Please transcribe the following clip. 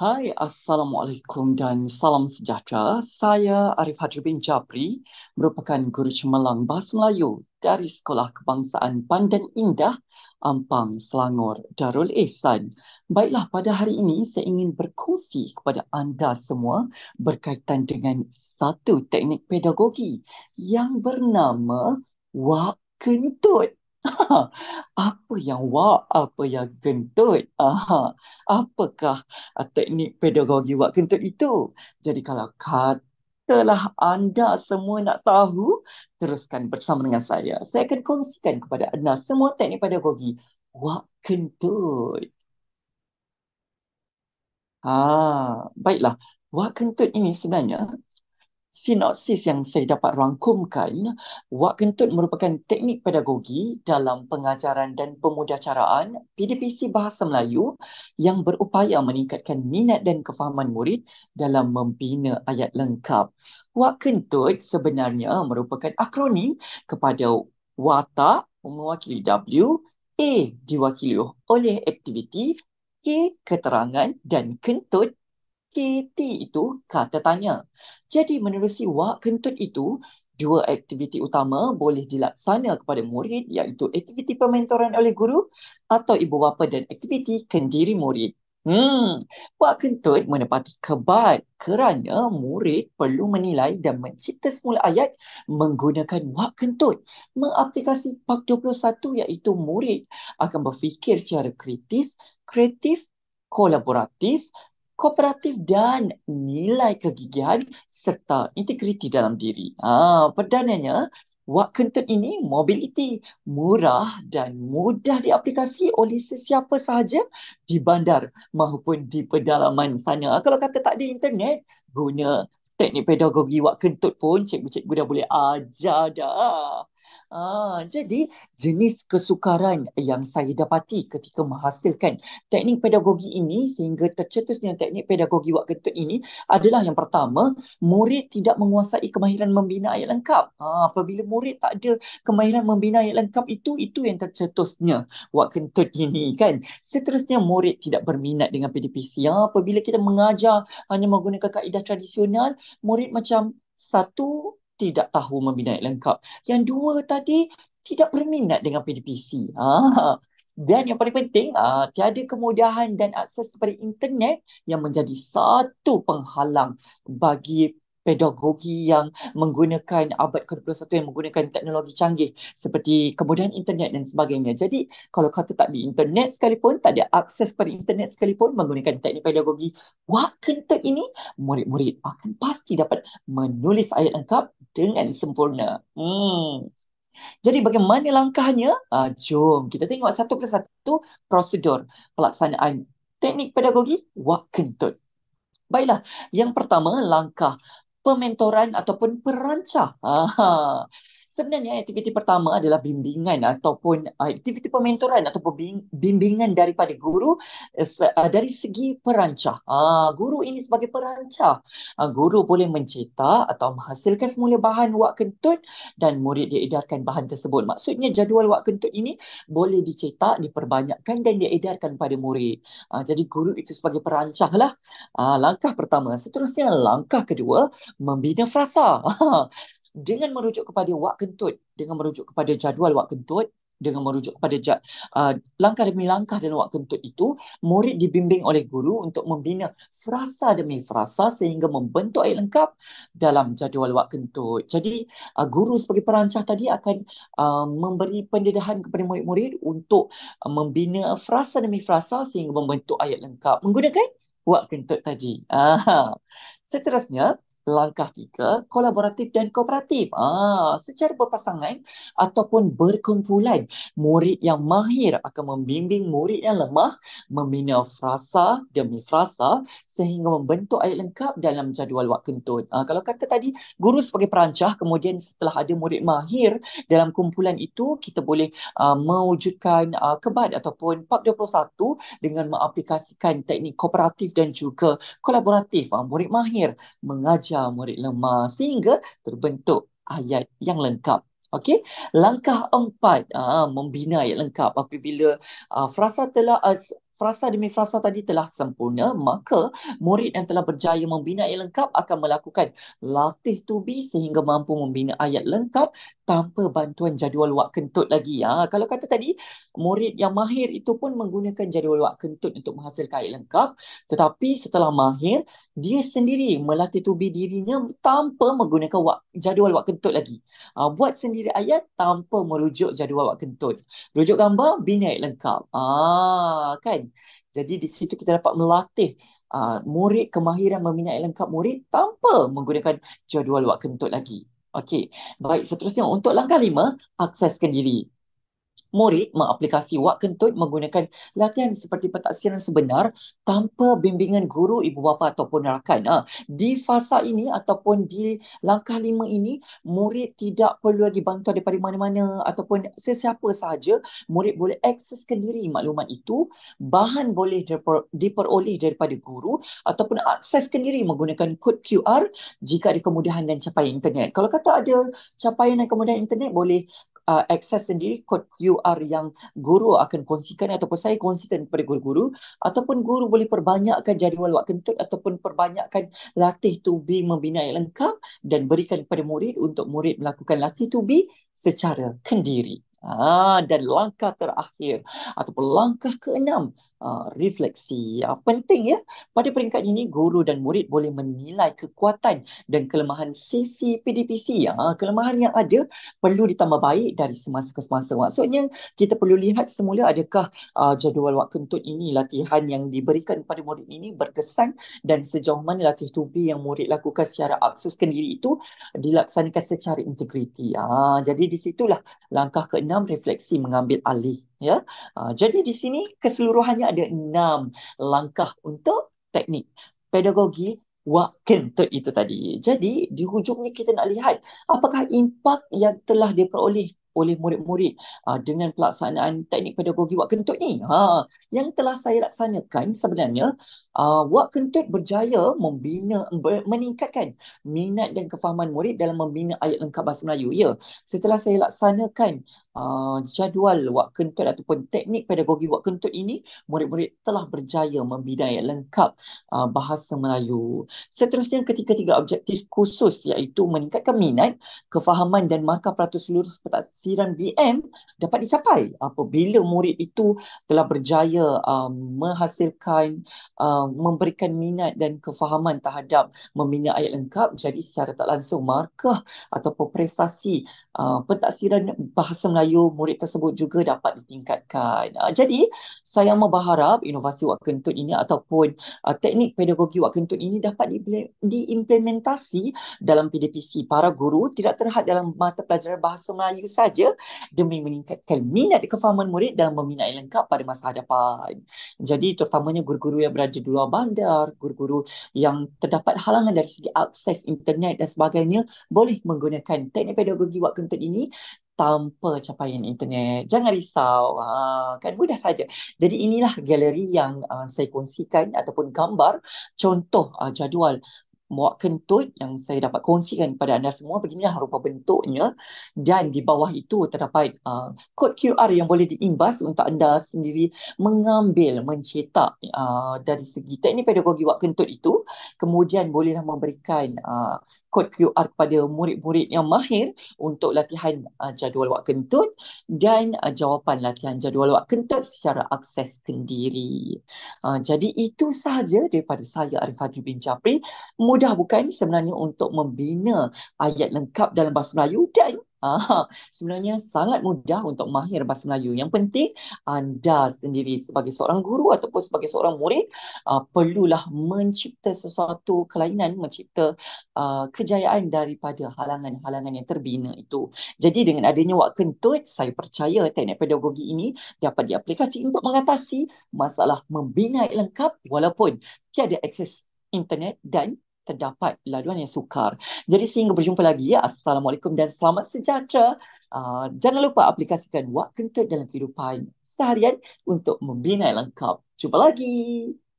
Hai, Assalamualaikum dan salam sejahtera. Saya Arif Hadri bin Jabri, merupakan guru cemerlang Bahasa Melayu dari Sekolah Kebangsaan Pandan Indah, Ampang, Selangor, Darul Ehsan. Baiklah, pada hari ini saya ingin berkongsi kepada anda semua berkaitan dengan satu teknik pedagogi yang bernama Wak Kentut. apa yang wak, apa yang kentut? Aha, apakah ah, teknik pedagogi wak kentut itu? Jadi kalau katalah anda semua nak tahu, teruskan bersama dengan saya. Saya akan kongsikan kepada anda semua teknik pedagogi wak kentut. Ah, baiklah. Wak kentut ini sebenarnya sinopsis yang saya dapat rangkumkan, Wak Kentut merupakan teknik pedagogi dalam pengajaran dan pemudacaraan PDPC Bahasa Melayu yang berupaya meningkatkan minat dan kefahaman murid dalam membina ayat lengkap. Wak Kentut sebenarnya merupakan akronim kepada Wata mewakili W, A diwakili oleh aktiviti, K keterangan dan Kentut KT itu kata tanya. Jadi menerusi Wak Kentut itu, dua aktiviti utama boleh dilaksana kepada murid iaitu aktiviti pementoran oleh guru atau ibu bapa dan aktiviti kendiri murid. Hmm, Wak Kentut menepati kebat kerana murid perlu menilai dan mencipta semula ayat menggunakan Wak Kentut. Mengaplikasi Pak 21 iaitu murid akan berfikir secara kritis, kreatif, kolaboratif kooperatif dan nilai kegigihan serta integriti dalam diri. Ah, perdananya, kentut ini mobiliti murah dan mudah diaplikasi oleh sesiapa sahaja di bandar maupun di pedalaman sana. Kalau kata tak ada internet, guna teknik pedagogi kentut pun cikgu-cikgu dah boleh ajar dah. Ah, jadi jenis kesukaran yang saya dapati ketika menghasilkan teknik pedagogi ini sehingga tercetusnya teknik pedagogi Wak Getut ini adalah yang pertama, murid tidak menguasai kemahiran membina ayat lengkap. Ah, apabila murid tak ada kemahiran membina ayat lengkap itu, itu yang tercetusnya Wak Getut ini kan. Seterusnya, murid tidak berminat dengan PDPC. Ah, apabila kita mengajar hanya menggunakan kaedah tradisional, murid macam satu tidak tahu membina yang lengkap. Yang dua tadi tidak berminat dengan PDPC. Ha. Dan yang paling penting, uh, tiada kemudahan dan akses kepada internet yang menjadi satu penghalang bagi pedagogi yang menggunakan abad ke-21 yang menggunakan teknologi canggih seperti kemudahan internet dan sebagainya. Jadi kalau kata tak di internet sekalipun, tak ada akses pada internet sekalipun menggunakan teknik pedagogi wak kentut ini, murid-murid akan pasti dapat menulis ayat lengkap dengan sempurna. Hmm. Jadi bagaimana langkahnya? Uh, jom kita tengok satu persatu prosedur pelaksanaan teknik pedagogi wak kentut. Baiklah, yang pertama langkah pementoran ataupun perancah. Aha sebenarnya aktiviti pertama adalah bimbingan ataupun ah, aktiviti pementoran ataupun bimbingan daripada guru eh, ah, dari segi perancah. Ah, guru ini sebagai perancah. Guru boleh mencetak atau menghasilkan semula bahan wak kentut dan murid diedarkan bahan tersebut. Maksudnya jadual wak kentut ini boleh dicetak, diperbanyakkan dan diedarkan pada murid. Jadi guru itu sebagai perancah lah. Langkah pertama. Seterusnya langkah kedua, membina frasa. dengan merujuk kepada wak kentut, dengan merujuk kepada jadual wak kentut, dengan merujuk kepada uh, langkah demi langkah dalam wak kentut itu, murid dibimbing oleh guru untuk membina frasa demi frasa sehingga membentuk ayat lengkap dalam jadual wak kentut. Jadi uh, guru sebagai perancah tadi akan uh, memberi pendedahan kepada murid-murid untuk uh, membina frasa demi frasa sehingga membentuk ayat lengkap menggunakan wak kentut tadi. Aha. Seterusnya, langkah tiga kolaboratif dan kooperatif ah secara berpasangan ataupun berkumpulan murid yang mahir akan membimbing murid yang lemah membina frasa demi frasa sehingga membentuk ayat lengkap dalam jadual waktu kentut ah kalau kata tadi guru sebagai perancah kemudian setelah ada murid mahir dalam kumpulan itu kita boleh uh, mewujudkan uh, ah, kebat ataupun pap 21 dengan mengaplikasikan teknik kooperatif dan juga kolaboratif uh, murid mahir mengajar besar, murid lemah sehingga terbentuk ayat yang lengkap. Okey, langkah empat uh, membina ayat lengkap apabila uh, frasa telah frasa demi frasa tadi telah sempurna, maka murid yang telah berjaya membina ayat lengkap akan melakukan latih tubi sehingga mampu membina ayat lengkap tanpa bantuan jadual wak kentut lagi. Ha, kalau kata tadi, murid yang mahir itu pun menggunakan jadual wak kentut untuk menghasilkan ayat lengkap. Tetapi setelah mahir, dia sendiri melatih tubi dirinya tanpa menggunakan wak, jadual wak kentut lagi. Ha, buat sendiri ayat tanpa merujuk jadual wak kentut. Rujuk gambar, bina ayat lengkap. Ah, ha, kan? Jadi di situ kita dapat melatih uh, murid kemahiran meminat lengkap murid tanpa menggunakan jadual waktu kentut lagi. Okey, baik seterusnya untuk langkah lima, akseskan diri. Murid mengaplikasi wak kentut menggunakan latihan seperti pentaksiran sebenar tanpa bimbingan guru, ibu bapa ataupun rakan. Ha. Di fasa ini ataupun di langkah lima ini, murid tidak perlu lagi bantuan daripada mana-mana ataupun sesiapa sahaja. Murid boleh akses sendiri maklumat itu. Bahan boleh diper- diperoleh daripada guru ataupun akses sendiri menggunakan kod QR jika ada kemudahan dan capaian internet. Kalau kata ada capaian dan kemudahan internet, boleh uh, akses sendiri kod QR yang guru akan kongsikan ataupun saya kongsikan kepada guru-guru ataupun guru boleh perbanyakkan jadual wak kentut ataupun perbanyakkan latih tubi membina yang lengkap dan berikan kepada murid untuk murid melakukan latih tubi secara kendiri. Ah, dan langkah terakhir ataupun langkah keenam uh, refleksi. Uh, penting ya, pada peringkat ini guru dan murid boleh menilai kekuatan dan kelemahan sesi PDPC. Uh, ah, kelemahan yang ada perlu ditambah baik dari semasa ke semasa. Maksudnya kita perlu lihat semula adakah uh, jadual waktu kentut ini latihan yang diberikan kepada murid ini berkesan dan sejauh mana latih tubi yang murid lakukan secara akses kendiri itu dilaksanakan secara integriti. Uh, jadi di situlah langkah keenam refleksi mengambil alih ya. Ah, jadi di sini keseluruhannya ada enam langkah untuk teknik pedagogi wak itu tadi. Jadi di hujung ni kita nak lihat apakah impak yang telah diperoleh oleh murid-murid uh, dengan pelaksanaan teknik pedagogi wak kentut ni ha yang telah saya laksanakan sebenarnya uh, wak kentut berjaya membina ber, meningkatkan minat dan kefahaman murid dalam membina ayat lengkap bahasa Melayu ya setelah saya laksanakan uh, jadual wak kentut ataupun teknik pedagogi wak kentut ini murid-murid telah berjaya membina ayat lengkap uh, bahasa Melayu seterusnya ketika tiga objektif khusus iaitu meningkatkan minat kefahaman dan markah peratus seluruh siram BM dapat dicapai apabila murid itu telah berjaya um, menghasilkan um, memberikan minat dan kefahaman terhadap membina ayat lengkap jadi secara tak langsung markah atau prestasi Ah, pentaksiran bahasa Melayu murid tersebut juga dapat ditingkatkan. Uh, jadi saya berharap inovasi Wak Kentut ini ataupun uh, teknik pedagogi Wak Kentut ini dapat di, diimplementasi dalam PDPC para guru tidak terhad dalam mata pelajaran bahasa Melayu saja demi meningkatkan minat kefahaman murid dalam meminat yang lengkap pada masa hadapan. Jadi terutamanya guru-guru yang berada di luar bandar, guru-guru yang terdapat halangan dari segi akses internet dan sebagainya boleh menggunakan teknik pedagogi Wak content ini tanpa capaian internet. Jangan risau. Ha, kan mudah saja. Jadi inilah galeri yang uh, saya kongsikan ataupun gambar contoh uh, jadual muak kentut yang saya dapat kongsikan kepada anda semua beginilah rupa bentuknya dan di bawah itu terdapat uh, kod QR yang boleh diimbas untuk anda sendiri mengambil mencetak uh, dari segi teknik pedagogi muak kentut itu kemudian bolehlah memberikan uh, kod QR kepada murid-murid yang mahir untuk latihan uh, jadual wak kentut dan uh, jawapan latihan jadual wak kentut secara akses sendiri. Uh, jadi itu sahaja daripada saya Arifadri bin Japri. Mudah bukan sebenarnya untuk membina ayat lengkap dalam bahasa Melayu dan Uh, sebenarnya sangat mudah untuk mahir bahasa Melayu. Yang penting anda sendiri sebagai seorang guru ataupun sebagai seorang murid uh, perlulah mencipta sesuatu kelainan, mencipta uh, kejayaan daripada halangan-halangan yang terbina itu. Jadi dengan adanya Wak Kentut, saya percaya teknik pedagogi ini dapat diaplikasi untuk mengatasi masalah membina lengkap walaupun tiada akses internet dan terdapat laluan yang sukar. Jadi sehingga berjumpa lagi. Ya. Assalamualaikum dan selamat sejahtera. Uh, jangan lupa aplikasikan Wak Kentut dalam kehidupan seharian untuk membina yang lengkap. Jumpa lagi.